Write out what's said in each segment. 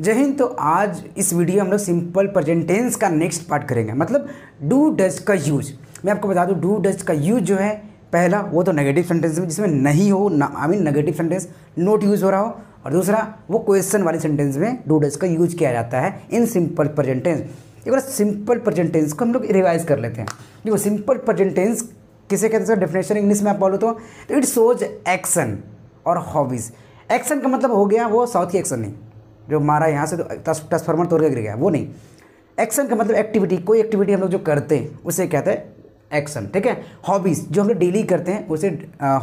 जय हिंद तो आज इस वीडियो हम लोग सिंपल प्रजेंटेंस का नेक्स्ट पार्ट करेंगे मतलब डू डज का यूज मैं आपको बता दूं डू डज का यूज जो है पहला वो तो नेगेटिव सेंटेंस में जिसमें नहीं हो ना I mean negative sentence not use हो रहा हो और दूसरा वो क्वेश्चन वाले सेंटेंस में डू डज का यूज किया जाता है इन सिंपल प्रजेंटेंस एक बार सिंपल प्रजेंटेंस को हम लोग रिवाइज कर लेते हैं देखो सिंपल प्रजेंटेंस किसे कहते हैं डेफिनेशन इंग्लिश में आप बोलो तो इट सोज एक्शन और हॉबीज़ एक्शन का मतलब हो गया वो साउथ की एक्शन नहीं जो मारा यहाँ से तो ट्रांसफार्मर तोड़ के गिर गया वो नहीं एक्शन का मतलब एक्टिविटी कोई एक्टिविटी हम लोग जो करते हैं उसे कहते हैं एक्शन ठीक है हॉबीज़ जो हम लोग डेली करते हैं उसे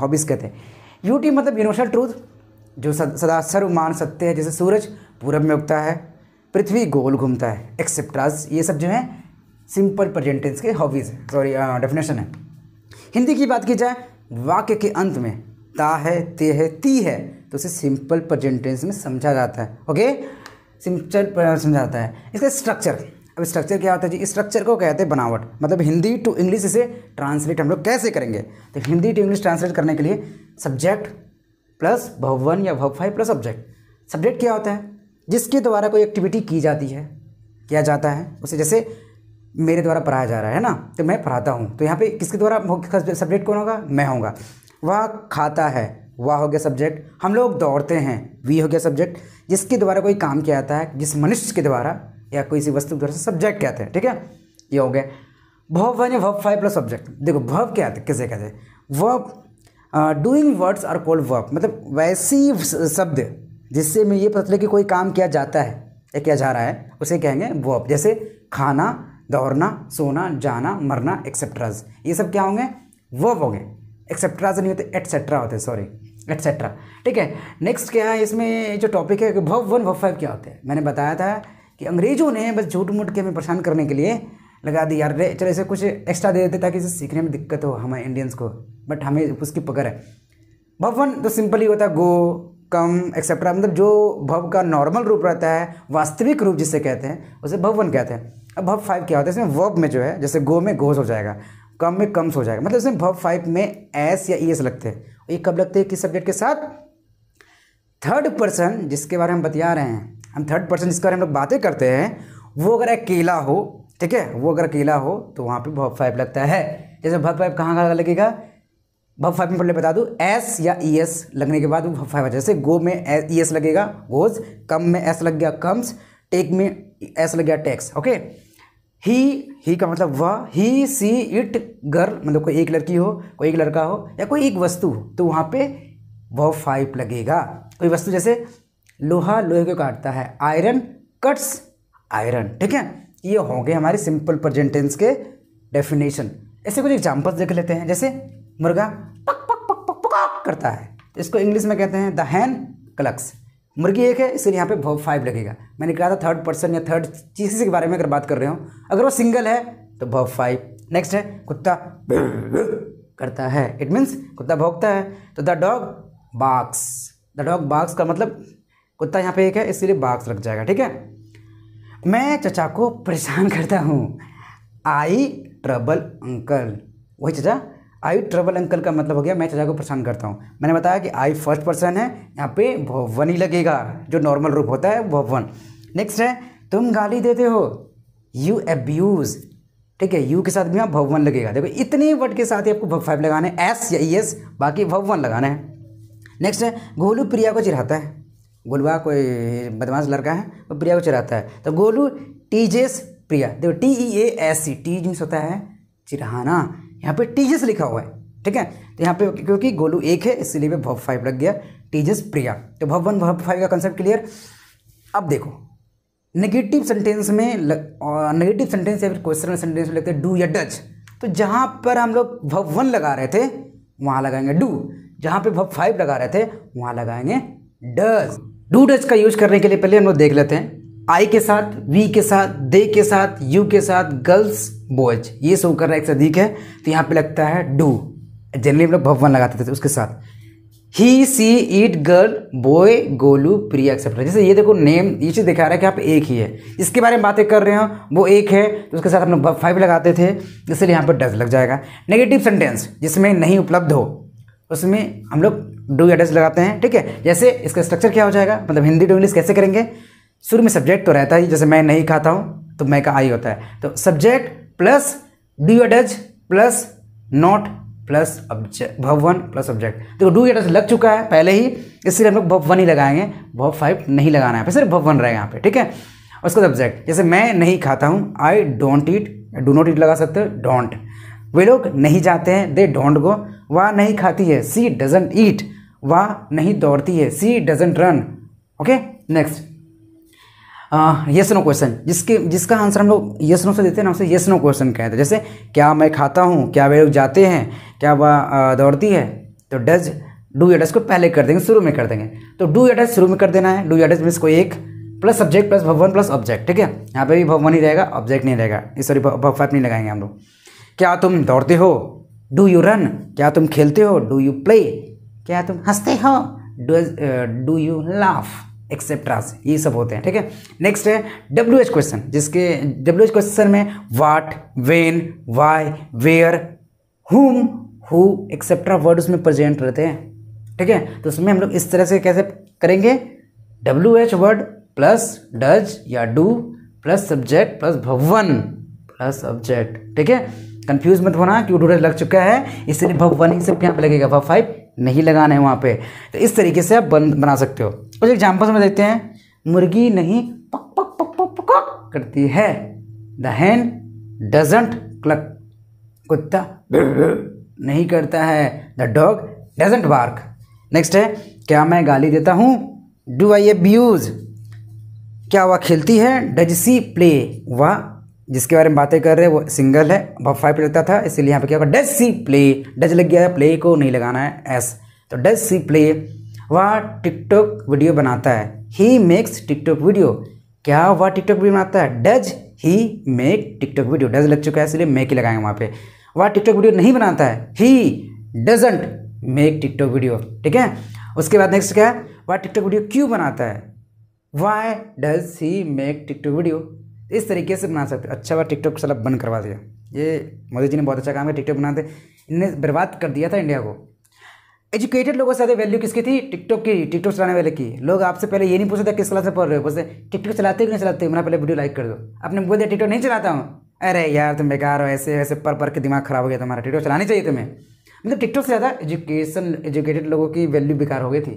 हॉबीज़ कहते हैं यूटी मतलब यूनिवर्सल ट्रूथ जो सदा सर्वमान सत्य है जैसे सूरज पूरब में उगता है पृथ्वी गोल घूमता है एक्सेप्ट्राज ये सब जो है सिंपल प्रजेंटेंस के हॉबीज़ सॉरी डेफिनेशन है हिंदी की बात की जाए वाक्य के अंत में ता है ते है ती है तो इसे सिंपल प्रजेंटेंस में समझा जाता है ओके सिंपल समझा जाता है इसका स्ट्रक्चर अब स्ट्रक्चर क्या होता है जी स्ट्रक्चर को कहते हैं बनावट मतलब हिंदी टू इंग्लिश इसे ट्रांसलेट हम लोग कैसे करेंगे तो हिंदी टू इंग्लिश ट्रांसलेट करने के लिए सब्जेक्ट प्लस भवन या भव फाइव प्लस सब्जेक्ट सब्जेक्ट क्या होता है जिसके द्वारा कोई एक्टिविटी की जाती है किया जाता है उसे जैसे मेरे द्वारा पढ़ाया जा रहा है ना तो मैं पढ़ाता हूँ तो यहाँ पे किसके द्वारा सब्जेक्ट कौन होगा मैं होगा वह खाता है वाह हो गया सब्जेक्ट हम लोग दौड़ते हैं वी हो गया सब्जेक्ट जिसके द्वारा कोई काम किया जाता है जिस मनुष्य के द्वारा या कोई सी वस्तु के द्वारा सब्जेक्ट कहते हैं ठीक है ये हो गया भव वन भव फाइव प्लस सब्जेक्ट देखो भव क्या है किसे कहते हैं verb doing words are called work मतलब वैसी शब्द जिससे में ये पता चले कि कोई काम किया जाता है या किया जा रहा है उसे कहेंगे वर्ब जैसे खाना दौड़ना सोना जाना मरना एक्सेट्राज ये सब क्या होंगे वर्ब होंगे एक्सेट्राज नहीं होते एट्सेट्रा होते सॉरी एक्सेट्रा ठीक है नेक्स्ट क्या है इसमें जो टॉपिक है भव वन भव फाइव क्या होते हैं मैंने बताया था कि अंग्रेजों ने बस झूठ मूठ के हमें परेशान करने के लिए लगा दी यार चलो इसे कुछ एक्स्ट्रा दे देते ताकि इसे सीखने में दिक्कत हो हमें इंडियंस को बट हमें उसकी पकड़ है भव वन तो सिंपल ही होता है गो कम एक्सेट्रा मतलब जो भव का नॉर्मल रूप रहता है वास्तविक रूप जिसे कहते हैं उसे भव वन कहते हैं अब भव फाइव क्या होता है इसमें वर्ब में जो है जैसे गो में गोस हो जाएगा कम में कम्स हो जाएगा मतलब इसमें भव फाइव में एस या ई एस लगते हैं ये कब लगते हैं किस सब्जेक्ट के साथ थर्ड पर्सन जिसके बारे में हम बतिया रहे हैं हम थर्ड पर्सन जिसके बारे में हम लोग बातें करते हैं वो अगर अकेला हो ठीक है वो अगर अकेला हो तो वहाँ पे भव फाइव लगता है जैसे भव फाइव कहाँ कहाँ लगेगा भव फाइव में पहले बता दूँ एस या ई e एस लगने के बाद वो भव फाइव जैसे गो में ई e एस लगेगा गोज कम में एस लग गया कम्स टेक में एस e लग गया टैक्स ओके ही ही का मतलब वह ही सी इट गर्ल मतलब कोई एक लड़की हो कोई एक लड़का हो या कोई एक वस्तु हो तो वहाँ पे वह फाइप लगेगा कोई वस्तु जैसे लोहा लोहे को काटता है आयरन कट्स आयरन ठीक है ये होंगे हमारे सिंपल प्रजेंटेंस के डेफिनेशन ऐसे कुछ एग्जाम्पल्स देख लेते हैं जैसे मुर्गा पक पक पक पक पक करता है इसको इंग्लिश में कहते हैं द हैन क्लक्स मुर्गी एक है इसलिए यहाँ पे भव फाइव लगेगा मैंने कहा था थर्ड पर्सन या थर्ड चीज़ के बारे में अगर बात कर रहे हो अगर वो सिंगल है तो भव फाइव नेक्स्ट है कुत्ता करता है इट मीन्स कुत्ता भोगता है तो the dog barks the dog barks का मतलब कुत्ता यहाँ पे एक है इसलिए बाक्स लग जाएगा ठीक है मैं चचा को परेशान करता हूँ आई ट्रबल अंकल वही चचा आई ट्रबल अंकल का मतलब हो गया मैं चाचा को परेशान करता हूँ मैंने बताया कि आई फर्स्ट पर्सन है यहाँ पे वन ही लगेगा जो नॉर्मल रूप होता है वह वन नेक्स्ट है तुम गाली देते हो यू एब्यूज़ ठीक है यू के साथ भी यहाँ भवन लगेगा देखो इतने वर्ड के साथ ही आपको फाइव e लगाना है एस या ई एस बाकी भवन लगाना है नेक्स्ट है गोलू प्रिया को चिराता है गोलवा हाँ, कोई बदमाश लड़का है वो प्रिया को चिराता है तो गोलू टीजेस प्रिया देखो T E A S C T means होता है चिराना यहाँ पे टीजस लिखा हुआ है ठीक है तो यहाँ पे क्योंकि गोलू एक है इसलिए मैं भव फाइव रख गया टीजस प्रिया तो भव वन भव फाइव का कंसेप्ट क्लियर अब देखो नेगेटिव सेंटेंस में नेगेटिव सेंटेंस या फिर क्वेश्चन सेंटेंस में लगते हैं डू या डच तो जहाँ पर हम लोग भव वन लगा रहे थे वहाँ लगाएंगे डू जहाँ पे भव फाइव लगा रहे थे वहाँ लगाएंगे डज डू डच का यूज करने के लिए पहले हम लोग देख लेते हैं आई के साथ वी के साथ दे के साथ यू के साथ गर्ल्स बॉयज ये शो कर रहा है एक से अधिक है तो यहाँ पे लगता है डू जनरली हम लोग भगवान लगाते थे उसके साथ ही she eat girl boy Golu Priya except जैसे ये देखो नेम ये चीज़ दिखा रहा है कि आप एक ही है इसके बारे में बातें कर रहे हो वो एक है तो उसके साथ हम लोग फाइव लगाते थे इसलिए यहाँ पर डज लग जाएगा नेगेटिव सेंटेंस जिसमें नहीं उपलब्ध हो उसमें हम लोग डू या डज लगाते हैं ठीक है जैसे इसका स्ट्रक्चर क्या हो जाएगा मतलब हिंदी टू इंग्लिश कैसे करेंगे शुरू में सब्जेक्ट तो रहता ही जैसे मैं नहीं खाता हूँ तो मैं का आई होता है तो सब्जेक्ट प्लस डू या does plus not plus object भव वन प्लस ऑब्जेक्ट देखो डू या डज लग चुका है पहले ही इसलिए हम लोग भव वन ही लगाएंगे भव फाइव नहीं लगाना है सिर्फ भव वन रहेगा यहाँ पे ठीक है उसके बाद ऑब्जेक्ट जैसे मैं नहीं खाता हूँ I don't eat do not eat लगा सकते हो डोंट वे लोग नहीं जाते हैं दे डोंट गो वह नहीं खाती है सी डजेंट ईट वह नहीं दौड़ती है she doesn't run okay next yes no question जिसके जिसका आंसर हम लोग यस नो से देते हैं ना उसे यस नो क्वेश्चन कहते हैं जैसे क्या मैं खाता हूँ क्या वे लोग जाते हैं क्या वह दौड़ती है तो डज डू या डज को पहले कर देंगे शुरू में कर देंगे तो डू या डज शुरू में कर देना है डू या डज मीन्स कोई एक प्लस सब्जेक्ट प्लस भवन प्लस ऑब्जेक्ट ठीक है यहाँ पे भी भवन ही रहेगा ऑब्जेक्ट नहीं रहेगा सॉरी भवफैप नहीं लगाएंगे हम लोग क्या तुम दौड़ते हो डू यू रन क्या तुम खेलते हो डू यू प्ले क्या तुम हंसते हो डू यू लाफ से ये सब होते हैं ठीक है नेक्स्ट है डब्ल्यू एच क्वेश्चन जिसके डब्ल्यू एच क्वेश्चन में what when why where whom who etcetera word उसमें प्रेजेंट रहते हैं ठीक है तो उसमें हम लोग इस तरह से कैसे करेंगे W H word plus does या डू प्लस सब्जेक्ट प्लस भवन प्लस सब्जेक्ट ठीक है कंफ्यूज मत होना क्यों लग चुका है इसलिए वन ही सब यहाँ लगेगा व फाइव नहीं लगाना है वहाँ पे तो इस तरीके से आप बन बना सकते हो कुछ एग्जाम्पल्स में देखते हैं मुर्गी नहीं पक पक पक पक पक करती है द हैन डजेंट क्लक कुत्ता नहीं करता है the dog doesn't bark next है क्या मैं गाली देता हूँ डू आई एब्यूज़ क्या वह खेलती है डज सी प्ले वह जिसके बारे में बातें कर रहे हैं वो सिंगल है बफ फाइव पे लगता था इसीलिए यहाँ पे क्या होगा डज सी प्ले डज लग गया है प्ले को नहीं लगाना है एस तो डज सी प्ले वह टिकटॉक वीडियो बनाता है ही मेक्स टिकटॉक वीडियो क्या वह टिकटॉक वीडियो बनाता है does he make TikTok video does लग चुका है इसलिए मेक ही लगाएंगे वहाँ पे वह टिकटॉक वीडियो नहीं बनाता है he doesn't make TikTok video ठीक है उसके बाद नेक्स्ट क्या है वह टिकटॉक वीडियो क्यों बनाता है why does he make TikTok video इस तरीके से बना सकते अच्छा बार टिकटॉक सलब बंद करवा दिया ये मोदी जी ने बहुत अच्छा काम किया टिकटॉक बनाते इन्हें बर्बाद कर दिया था इंडिया को एजुकेटेड लोगों से ज़्यादा वैल्यू किसकी थी टिकटॉक की टिकटॉक चलाने वाले की लोग आपसे पहले ये नहीं पूछते थे किस क्लास से पढ़ रहे हो बोलते टिकटॉक चलाते कि नहीं चलाते मेरा पहले वीडियो लाइक कर दो आपने बोल दिया टिकटॉक नहीं चलाता हूँ अरे यार तुम बेकार हो ऐसे ऐसे पर पर के दिमाग खराब हो गया तुम्हारा टिकटॉक चलानी चाहिए तुम्हें मतलब टिकटॉक से ज़्यादा एजुकेशन एजुकेटेड लोगों की वैल्यू बेकार हो गई थी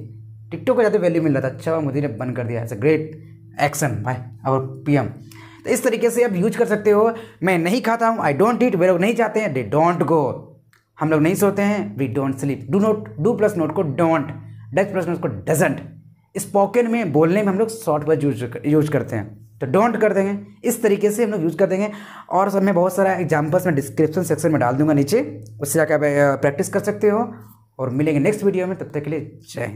टिकटॉक को ज़्यादा वैल्यू मिल रहा था अच्छा मोदी ने बंद कर दिया इट्स ग्रेट एक्शन भाई और पी तो इस तरीके से आप यूज कर सकते हो मैं नहीं खाता हूँ आई डोंट ईट वे लोग नहीं चाहते हैं दे डोंट गो हम लोग नहीं सोते हैं we don't sleep do not do plus not को डोंट डच प्लस नोट को डजेंट स्पोकन में बोलने में हम लोग शॉर्ट वर्ड यूज यूज करते हैं तो डोंट कर देंगे इस तरीके से हम लोग यूज़ कर देंगे और सब मैं बहुत सारा एग्जाम्पल्स मैं डिस्क्रिप्शन सेक्शन में डाल दूंगा नीचे उससे जाकर आप प्रैक्टिस कर सकते हो और मिलेंगे नेक्स्ट वीडियो में तब तक के लिए जय